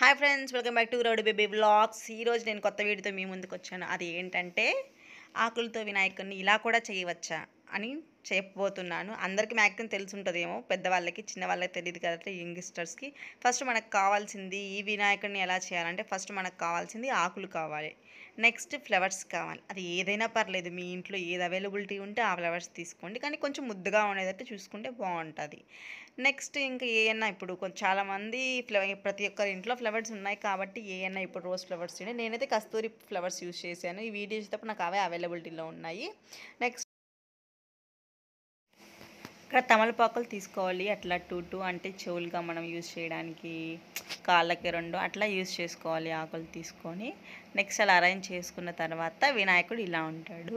hi friends welcome back to rowdy baby blogs ఈరోజు నేను కొత్త వీడియోతో మీ ముందుకు వచ్చాను అది ఏంటంటే ఆకులతో వినాయకుడిని ఇలా కూడా చేయవచ్చా అని చెప్పబోతున్నాను అందరికీ మ్యాక్సిమం తెలిసి ఉంటుందేమో పెద్దవాళ్ళకి చిన్నవాళ్ళకి తెలియదు కదా యంగిస్టర్స్కి ఫస్ట్ మనకు కావాల్సింది ఈ వినాయకుడిని ఎలా చేయాలంటే ఫస్ట్ మనకు కావాల్సింది ఆకులు కావాలి నెక్స్ట్ ఫ్లవర్స్ కావాలి అది ఏదైనా పర్లేదు మీ ఇంట్లో ఏది అవైలబిలిటీ ఉంటే ఆ ఫ్లవర్స్ తీసుకోండి కానీ కొంచెం ముద్దుగా ఉండేటట్టు చూసుకుంటే బాగుంటుంది నెక్స్ట్ ఇంకా ఏఎన్నా ఇప్పుడు కొంచెం చాలామంది ఫ్లవర్ ప్రతి ఒక్కరి ఇంట్లో ఫ్లవర్స్ ఉన్నాయి కాబట్టి ఏఎన్నా ఇప్పుడు రోజ్ ఫ్లవర్స్ నేనైతే కస్తూరి ఫ్లవర్స్ యూస్ చేశాను ఈ వీడియో చేసేటప్పుడు నాకు అవే అవైలబిలిటీలో ఉన్నాయి నెక్స్ట్ ఇక్కడ తమలపాకులు తీసుకోవాలి అట్లా టూ టూ అంటే చెవులుగా మనం యూజ్ చేయడానికి కాళ్ళకి రెండు అట్లా యూజ్ చేసుకోవాలి ఆకులు తీసుకొని నెక్స్ట్ అలా అరేంజ్ చేసుకున్న తర్వాత వినాయకుడు ఇలా ఉంటాడు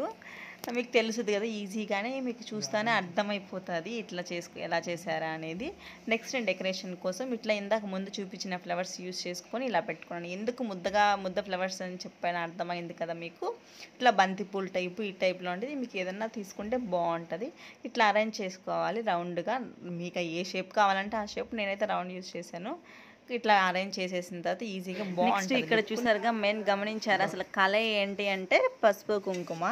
మీకు తెలుసుది కదా ఈజీగానే మీకు చూస్తానే అర్థమైపోతుంది ఇట్లా చేసుకు ఎలా చేశారా అనేది నెక్స్ట్ నేను డెకరేషన్ కోసం ఇట్లా ఇందాక ముందు చూపించిన ఫ్లవర్స్ యూజ్ చేసుకొని ఇలా పెట్టుకున్నాను ఎందుకు ముద్దగా ముద్ద ఫ్లవర్స్ అని చెప్పాను అర్థమైంది కదా మీకు ఇట్లా బంతిపూలు టైపు ఈ టైప్లో ఉండేది మీకు ఏదన్నా తీసుకుంటే బాగుంటుంది ఇట్లా అరేంజ్ చేసుకోవాలి రౌండ్గా మీకు ఏ షేప్ కావాలంటే ఆ షేప్ నేనైతే రౌండ్ యూస్ చేశాను ఇట్లా అరేంజ్ చేసేసిన తర్వాత ఈజీగా బాగుంటుంది ఇక్కడ చూసారుగా మెయిన్ గమనించారు అసలు కళ ఏంటి అంటే పసుపు కుంకుమ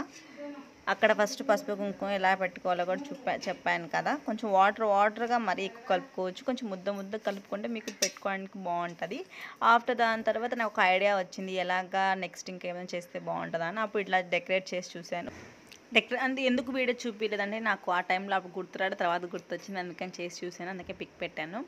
అక్కడ ఫస్ట్ పసుపు కుంకుమ ఎలా పెట్టుకోవాలో కూడా చూపా చెప్పాను కదా కొంచెం వాటర్ వాటర్గా మరీ ఎక్కువ కలుపుకోవచ్చు కొంచెం ముద్ద ముద్ద కలుపుకుంటే మీకు పెట్టుకోవడానికి బాగుంటుంది ఆఫ్టర్ దాని తర్వాత నాకు ఒక ఐడియా వచ్చింది ఎలాగా నెక్స్ట్ ఇంకేమైనా చేస్తే బాగుంటుందని అప్పుడు ఇట్లా డెకరేట్ చేసి చూశాను డెక్టర్ అంటే ఎందుకు వీడియో చూపించలేదంటే నాకు ఆ టైంలో అప్పుడు గుర్తురాడు తర్వాత గుర్తొచ్చింది అందుకని చేసి చూసాను అందుకే పిక్ పెట్టాను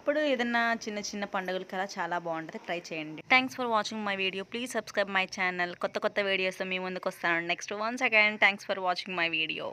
అప్పుడు ఏదైనా చిన్న చిన్న పండుగలకి అలా చాలా బాగుంటుంది ట్రై చేయండి thanks for watching my video please subscribe my channel కొత్త కొత్త వీడియోస్ మీ ముందుకు వస్తాను next once again thanks for watching my video